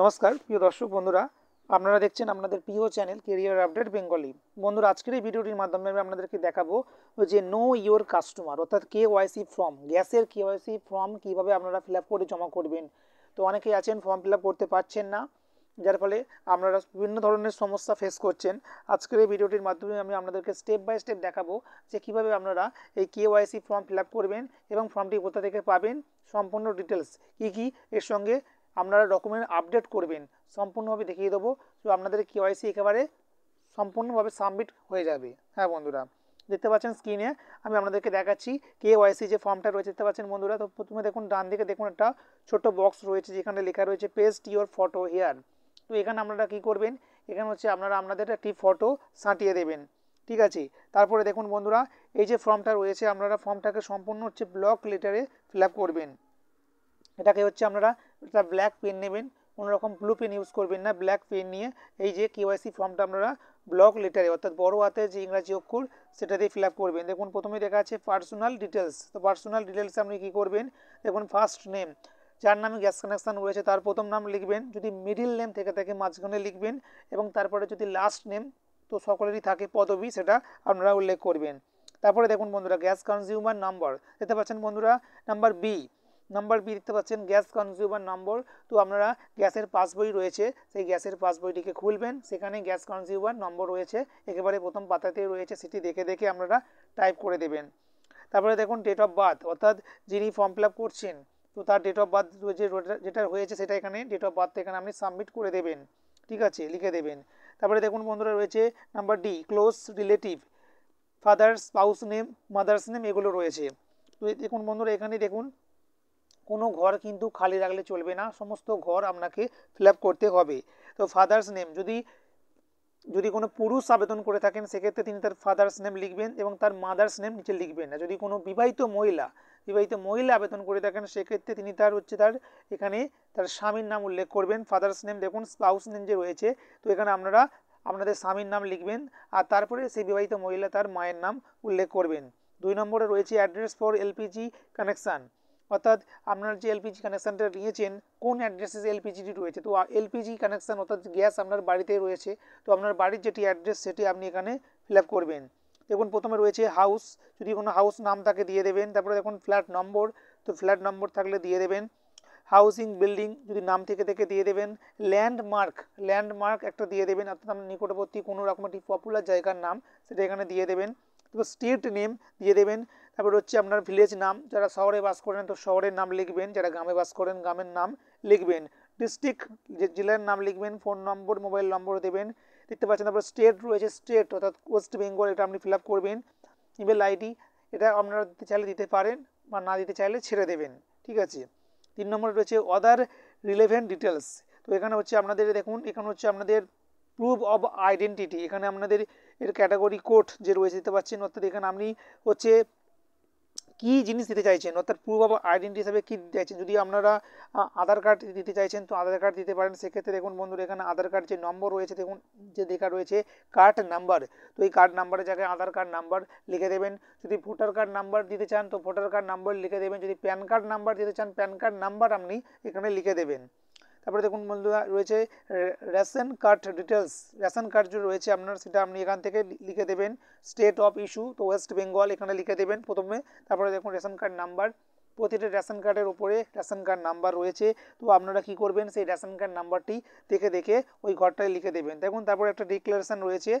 নমস্কার প্রিয় দর্শক বন্ধুরা আপনারা দেখছেন আপনাদের প্রিয় চ্যানেল কেরিয়ার আপডেট বেঙ্গলি বন্ধুরা আজকের এই ভিডিওটির মাধ্যমে আমি আপনাদেরকে দেখাবো যে নো ইয়োর কাস্টমার অর্থাৎ কে ওয়াইসি ফর্ম গ্যাসের কেওয়াইসি ফর্ম কীভাবে আপনারা ফিল করে জমা করবেন তো অনেকেই আছেন ফর্ম ফিল করতে পারছেন না যার ফলে আপনারা বিভিন্ন ধরনের সমস্যা ফেস করছেন আজকের এই ভিডিওটির মাধ্যমে আমি আপনাদেরকে স্টেপ বাই স্টেপ দেখাবো যে কীভাবে আপনারা এই কে ওয়াইসি ফর্ম ফিল করবেন এবং ফর্মটি কোথা থেকে পাবেন সম্পূর্ণ ডিটেলস কী কী এর সঙ্গে আপনারা ডকুমেন্ট আপডেট করবেন সম্পূর্ণভাবে দেখিয়ে দেবো তো আপনাদের কেওয়াইসি একেবারে সম্পূর্ণভাবে সাবমিট হয়ে যাবে হ্যাঁ বন্ধুরা দেখতে পাচ্ছেন স্ক্রিনে আমি আপনাদেরকে দেখাচ্ছি কেওয়াইসি যে ফর্মটা রয়েছে দেখতে পাচ্ছেন বন্ধুরা তো প্রথমে দেখুন ডান দিকে দেখুন একটা ছোট বক্স রয়েছে যেখানে লেখা রয়েছে পেস্ট ইওর ফটো হেয়ার তো এখানে আপনারা কি করবেন এখানে হচ্ছে আপনারা আপনাদের একটি ফটো সাঁটিয়ে দেবেন ঠিক আছে তারপরে দেখুন বন্ধুরা এই যে ফর্মটা রয়েছে আপনারা ফর্মটাকে সম্পূর্ণ হচ্ছে ব্লক লেটারে ফিল করবেন এটাকে হচ্ছে আপনারা তারা ব্ল্যাক পেন নেবেন কোনো রকম ব্লু পেন ইউজ করবেন না ব্ল্যাক পেন নিয়ে এই যে কেওয়াইসি ফর্মটা আপনারা ব্লক লেটারে অর্থাৎ বড় হাতে যে ইংরাজি অক্ষর সেটা দিয়ে ফিল আপ করবেন দেখুন প্রথমে দেখা আছে পার্সোনাল ডিটেলস তো পার্সোনাল ডিটেলসে আপনি কী করবেন দেখুন ফার্স্ট নেম যার নামে গ্যাস কানেকশান রয়েছে তার প্রথম নাম লিখবেন যদি মিডিল নেম থেকে থাকে মাঝখানে লিখবেন এবং তারপরে যদি লাস্ট নেম তো সকলেরই থাকে পদবি সেটা আপনারা উল্লেখ করবেন তারপরে দেখুন বন্ধুরা গ্যাস কনজিউমার নাম্বার দেখতে পাচ্ছেন বন্ধুরা নাম্বার বি নাম্বার বি দেখতে পাচ্ছেন গ্যাস কনজিউমার নম্বর তো আপনারা গ্যাসের পাস বই রয়েছে সেই গ্যাসের পাস বইটিকে খুলবেন সেখানে গ্যাস কনজিউমার নম্বর রয়েছে একেবারে প্রথম পাতাতেই রয়েছে সেটি দেখে দেখে আপনারা টাইপ করে দেবেন তারপরে দেখুন ডেট অফ বার্থ অর্থাৎ যিনি ফর্ম ফিল করছেন তো তার ডেট অফ বার্থ যে যেটা হয়েছে সেটা এখানে ডেট অফ বার্থ এখানে আপনি সাবমিট করে দেবেন ঠিক আছে লিখে দেবেন তারপরে দেখুন বন্ধুরা রয়েছে number the close relative father's spouse name mother's name এগুলো রয়েছে তো দেখুন বন্ধুরা এখানে দেখুন কোনো ঘর কিন্তু খালি রাখলে চলবে না সমস্ত ঘর আপনাকে ফিল করতে হবে তো ফাদার্স নেম যদি যদি কোনো পুরুষ আবেদন করে থাকেন সেক্ষেত্রে তিনি তার ফাদার্স নেম লিখবেন এবং তার মাদার্স নেম নিচে লিখবেন না যদি কোনো বিবাহিত মহিলা বিবাহিত মহিলা আবেদন করে থাকেন সেক্ষেত্রে তিনি তার হচ্ছে তার এখানে তার স্বামীর নাম উল্লেখ করবেন ফাদার্স নেম দেখুন স্পাউস নেম যে রয়েছে তো এখানে আপনারা আপনাদের স্বামীর নাম লিখবেন আর তারপরে সেই বিবাহিত মহিলা তার মায়ের নাম উল্লেখ করবেন দুই নম্বরে রয়েছে অ্যাড্রেস ফর এলপিজি কানেকশান অর্থাৎ আপনার যে এলপিজি কানেকশানটা নিয়েছেন কোন অ্যাড্রেসে যে এলপিজিটি রয়েছে তো এলপিজি কানেকশান অর্থাৎ গ্যাস আপনার বাড়িতে রয়েছে তো আপনার বাড়ির যেটি অ্যাড্রেস সেটি আপনি এখানে ফিল করবেন দেখুন প্রথমে রয়েছে হাউস যদি কোনো হাউস নাম তাকে দিয়ে দেবেন তারপরে দেখুন ফ্ল্যাট নম্বর তো ফ্ল্যাট নম্বর থাকলে দিয়ে দেবেন হাউসিং বিল্ডিং যদি নাম থেকে থেকে দিয়ে দেবেন ল্যান্ডমার্ক ল্যান্ডমার্ক একটা দিয়ে দেবেন অর্থাৎ আপনার নিকটবর্তী কোনো রকম একটি পপুলার জায়গার নাম সেটা এখানে দিয়ে দেবেন তারপর স্টেট নেম দিয়ে দেবেন তারপর হচ্ছে আপনার ভিলেজ নাম যারা শহরে বাস করেন তো শহরের নাম লিখবেন যারা গ্রামে বাস করেন গ্রামের নাম লিখবেন ডিস্ট্রিক্ট যে জেলার নাম লিখবেন ফোন নম্বর মোবাইল নম্বর দেবেন দেখতে পাচ্ছেন তারপর স্টেট রয়েছে স্টেট অর্থাৎ ওয়েস্ট বেঙ্গল এটা আপনি ফিল করবেন ইমেল আইডি এটা আপনারা দিতে চাইলে দিতে পারেন বা না দিতে চাইলে ছেড়ে দেবেন ঠিক আছে তিন নম্বরে রয়েছে অদার রিলেভেন্ট ডিটেলস তো এখানে হচ্ছে আপনাদের দেখুন এখানে হচ্ছে আপনাদের প্রুফ অব আইডেন্টিটি এখানে আপনাদের এর ক্যাটাগরি কোড যে রয়েছে দিতে পারছেন অর্থাৎ এখানে আপনি হচ্ছে কী জিনিস দিতে চাইছেন অর্থাৎ প্রুফ অফ আইডেন্টি হিসাবে কী দিতে চাইছেন যদি আপনারা আধার কার্ড দিতে চাইছেন তো আধার কার্ড দিতে পারেন সেক্ষেত্রে দেখুন বন্ধুরা এখানে আধার কার্ড যে নম্বর রয়েছে দেখুন যে লেখা রয়েছে কার্ড নাম্বার তো এই কার্ড নাম্বারের জায়গায় আধার কার্ড নাম্বার লিখে দেবেন যদি ভোটার কার্ড নাম্বার দিতে চান তো ভোটার কার্ড নাম্বার লিখে দেবেন যদি প্যান কার্ড নাম্বার দিতে চান প্যান কার্ড নাম্বার আপনি এখানে লিখে দেবেন তারপরে দেখুন বন্ধুরা রয়েছে ration card details ration card যে রয়েছে আপনার সেটা আপনি এখান থেকে লিখে দেবেন স্টেট অফ ইস্যু তো ওয়েস্ট বেঙ্গল এখানে লিখে দেবেন প্রথমে তারপরে দেখুন রেশন কার্ড নাম্বার প্রতিটা রেশন কার্ডের উপরে রেশন কার্ড নাম্বার রয়েছে তো আপনারা কি করবেন সেই রেশন কার্ড নাম্বারটি দেখে দেখে ওই ঘরটায় লিখে দেবেন দেখুন তারপরে একটা ডিক্লারেশন রয়েছে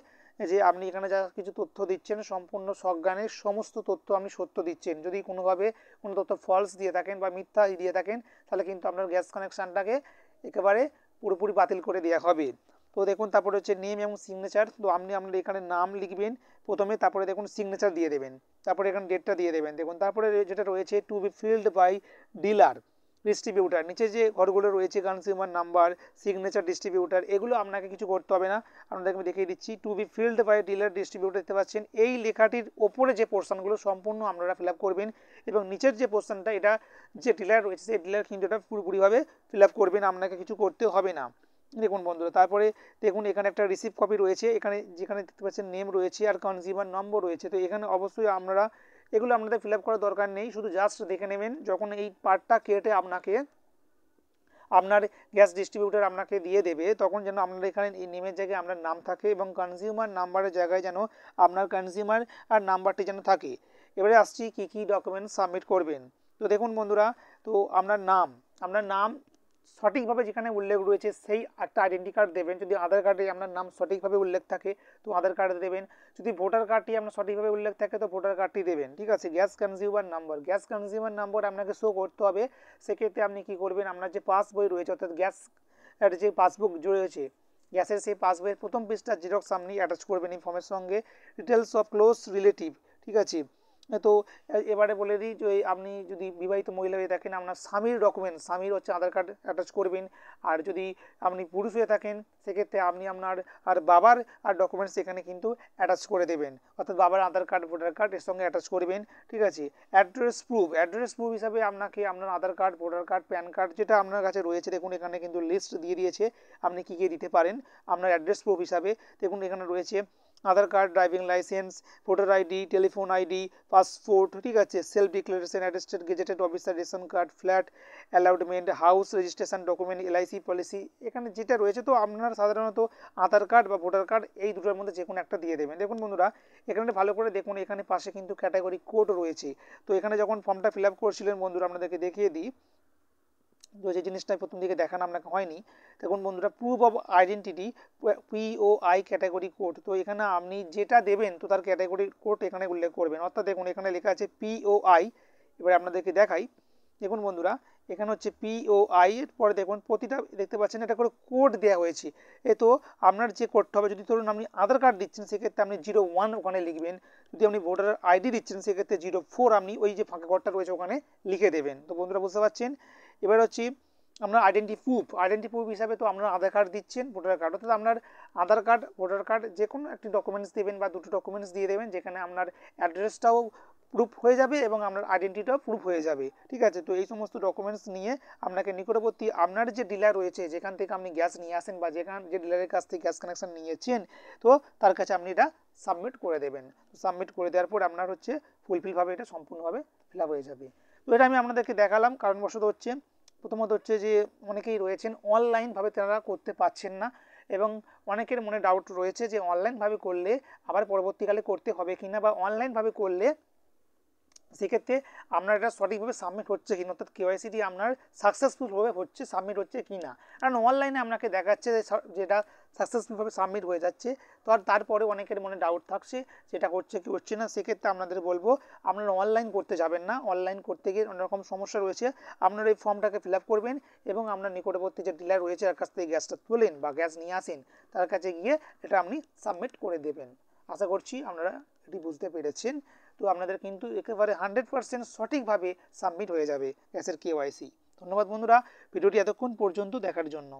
যে আপনি এখানে যা কিছু তথ্য দিচ্ছেন সম্পূর্ণ সজ্ঞানের সমস্ত তথ্য আপনি সত্য দিচ্ছেন যদি কোনোভাবে কোনো তথ্য ফলস দিয়ে থাকেন বা মিথ্যা দিয়ে থাকেন তাহলে কিন্তু আপনার গ্যাস কানেকশানটাকে একেবারে পুরোপুরি বাতিল করে দেওয়া হবে তো দেখুন তারপরে হচ্ছে নেম এবং সিগনেচার তো আপনি আপনার এখানে নাম লিখবেন প্রথমে তারপরে দেখুন সিগনেচার দিয়ে দেবেন তারপরে এখানে ডেটটা দিয়ে দেবেন দেখুন তারপরে যেটা রয়েছে to be filled by dealer distributor নিচে যে ঘরগুলো রয়েছে কনজিউমার নাম্বার সিগনেচার ডিস্ট্রিবিউটার এগুলো আপনাকে কিছু করতে হবে না আপনাদেরকে আমি দেখিয়ে দিচ্ছি to be filled by dealer distributor দেখতে পাচ্ছেন এই লেখাটির ওপরে যে পোর্শনগুলো সম্পূর্ণ আপনারা ফিল করবেন এবং নিচের যে পোর্শনটা এটা যে ডিলার রয়েছে সেই ডিলার কিন্তু এটা পুরোপুরিভাবে ফিল করবেন আপনাকে কিছু করতে হবে না দেখুন বন্ধুরা তারপরে দেখুন এখানে একটা রিসিভ কপি রয়েছে এখানে যেখানে দেখতে পাচ্ছেন নেম রয়েছে আর কনজিউমার নম্বর রয়েছে তো এখানে অবশ্যই আপনারা এগুলো আপনাদের ফিল আপ করার দরকার নেই শুধু জাস্ট দেখে নেবেন যখন এই পার্টটা কেটে আপনাকে আপনার গ্যাস ডিস্ট্রিবিউটার আপনাকে দিয়ে দেবে তখন যেন আপনার এখানে এই নেমের জায়গায় আপনার নাম থাকে এবং কনজিউমার নাম্বারের জায়গায় যেন আপনার কনজিউমার আর নাম্বারটি যেন থাকে এবারে আসছি কী কী ডকুমেন্ট সাবমিট করবেন তো দেখুন বন্ধুরা তো আপনার নাম আপনার নাম সঠিকভাবে যেখানে উল্লেখ রয়েছে সেই একটা আইডেন্টি কার্ড দেবেন যদি আধার কার্ডে আপনার নাম সঠিকভাবে উল্লেখ থাকে তো আধার কার্ড দেবেন যদি ভোটার কার্ডটি আপনার সঠিকভাবে উল্লেখ থাকে তো ভোটার কার্ডটি দেবেন ঠিক আছে gas consumer number gas consumer number আপনাকে শো করতে হবে সেক্ষেত্রে আপনি কি করবেন আপনার যে পাস বই রয়েছে অর্থাৎ গ্যাস যে পাসবুক রয়েছে গ্যাসের সেই পাসবইয়ের প্রথম পেজটা জেরক্স আপনি অ্যাটাচ করবেন এই ফর্মের সঙ্গে ডিটেলস অফ ক্লোজ রিলেটিভ ঠিক আছে হ্যাঁ, তো এবারে বলে দিই যে আপনি যদি বিবাহিত মহিলা হয়ে থাকেন আপনার স্বামীর ডকুমেন্ট স্বামীর হচ্ছে আধার কার্ড অ্যাটাচ করবেন আর যদি আপনি পুরুষ হয়ে থাকেন সেক্ষেত্রে আপনি আপনার আর বাবার আর ডকুমেন্টস এখানে কিন্তু অ্যাটাচ করে দেবেন অর্থাৎ বাবার আধার কার্ড ভোটার কার্ড এর সঙ্গে অ্যাটাচ করবেন ঠিক আছে অ্যাড্রেস প্রুফ অ্যাড্রেস প্রুফ হিসাবে আপনাকে আপনার Aadhaar card voter card PAN card যেটা আপনার কাছে রয়েছে দেখুন এখানে কিন্তু লিস্ট দিয়ে দিয়েছে আপনি কী কী দিতে পারেন আপনার অ্যাড্রেস প্রুফ হিসাবে দেখুন এখানে রয়েছে Aadhaar card driving licence voter ID telephone ID passport ঠিক আছে self declaration attested gazetted officer ration card flat allotment house registration document LIC policy এখানে যেটা রয়েছে তো আপনারা সাধারণত আধার কার্ড বা ভোটার কার্ড এই দুটোর মধ্যে যে কোনো একটা দিয়ে দেবেন দেখুন বন্ধুরা এখানে ভালো করে দেখুন এখানে পাশে কিন্তু ক্যাটাগরি কোড রয়েছে তো এখানে যখন ফর্মটা ফিল আপ করছিলেন বন্ধুরা আপনাদেরকে দেখিয়ে দিই তো যে জিনিসটা প্রথম দিকে দেখানো আপনাকে হয়নি দেখুন বন্ধুরা proof of identity P O I category code তো এখানে আপনি যেটা দেবেন তো তার ক্যাটাগরি কোড এখানে উল্লেখ করবেন অর্থাৎ দেখুন এখানে লেখা আছে পিও আই এবার আপনাদেরকে দেখাই দেখুন বন্ধুরা এখানে হচ্ছে পিওআই এর পরে দেখুন প্রতিটা দেখতে পাচ্ছেন এটা করে কোড দেওয়া হয়েছে এ তো আপনার যে কোডটা হবে যদি ধরুন আপনি আধার কার্ড দিচ্ছেন সেক্ষেত্রে আপনি জিরো ওয়ান ওখানে লিখবেন যদি আপনি ভোটার আইডি দিচ্ছেন সেক্ষেত্রে জিরো ফোর আপনি ওই যে ফাঁকা কোডটা রয়েছে ওখানে লিখে দেবেন তো বন্ধুরা বুঝতে পারছেন এবার হচ্ছে আপনার আইডেন্টি প্রুফ আইডেন্টি প্রুফ হিসাবে তো আপনার আধার কার্ড দিচ্ছেন ভোটার কার্ড অর্থাৎ আপনার আধার কার্ড ভোটার কার্ড যে কোনো একটি ডকুমেন্টস দেবেন বা দুটো ডকুমেন্টস দিয়ে দেবেন যেখানে আপনার অ্যাড্রেসটাও প্রুফ হয়ে যাবে এবং আপনার আইডেন্টিটাও প্রুফ হয়ে যাবে ঠিক আছে তো এই সমস্ত ডকুমেন্টস নিয়ে আপনাকে নিকটবর্তী আপনার যে ডিলার রয়েছে যেখান থেকে আপনি গ্যাস নিয়ে আসেন বা যেখান যে ডিলারের কাছ থেকে গ্যাস কানেকশান নিয়েছেন তো তার কাছে আপনি এটা সাবমিট করে দেবেন সাবমিট করে দেওয়ার পর আপনার হচ্ছে ফুলফিলভাবে এটা সম্পূর্ণভাবে ফিল হয়ে যাবে তো এটা আমি আপনাদেরকে দেখালাম কারণবশত হচ্ছে প্রথমত হচ্ছে যে অনেকেই রয়েছেন অনলাইনভাবে তারা করতে পারছেন না এবং অনেকের মনে ডাউট রয়েছে যে অনলাইনভাবে করলে আবার পরবর্তীকালে করতে হবে কি না বা অনলাইনভাবে করলে সেক্ষেত্রে আপনার এটা সঠিকভাবে সাবমিট হচ্ছে কিনা অর্থাৎ কেওয়াইসিটি আপনার সাকসেসফুলভাবে হচ্ছে সাবমিট হচ্ছে কি না কারণ অনলাইনে আপনাকে দেখাচ্ছে যেটা সাকসেসফুলভাবে সাবমিট হয়ে যাচ্ছে তো আর তারপরে অনেকের মনে ডাউট থাকছে যেটা হচ্ছে কি হচ্ছে না সেক্ষেত্রে আপনাদের বলবো আপনারা অনলাইন করতে যাবেন না অনলাইন করতে গিয়ে অনেক রকম সমস্যা রয়েছে আপনারা এই ফর্মটাকে ফিল আপ করবেন এবং আপনার নিকটবর্তী যে ডিলার রয়েছে তার কাছ থেকে গ্যাসটা তোলেন বা গ্যাস নিয়ে আসেন তার কাছে গিয়ে এটা আপনি সাবমিট করে দেবেন আশা করছি আপনারা এটি বুঝতে পেরেছেন তো আপনাদের কিন্তু একেবারে হান্ড্রেড পার্সেন্ট সঠিকভাবে সাবমিট হয়ে যাবে গ্যাসের কেওয়াইসি ধন্যবাদ বন্ধুরা ভিডিওটি এতক্ষণ পর্যন্ত দেখার জন্য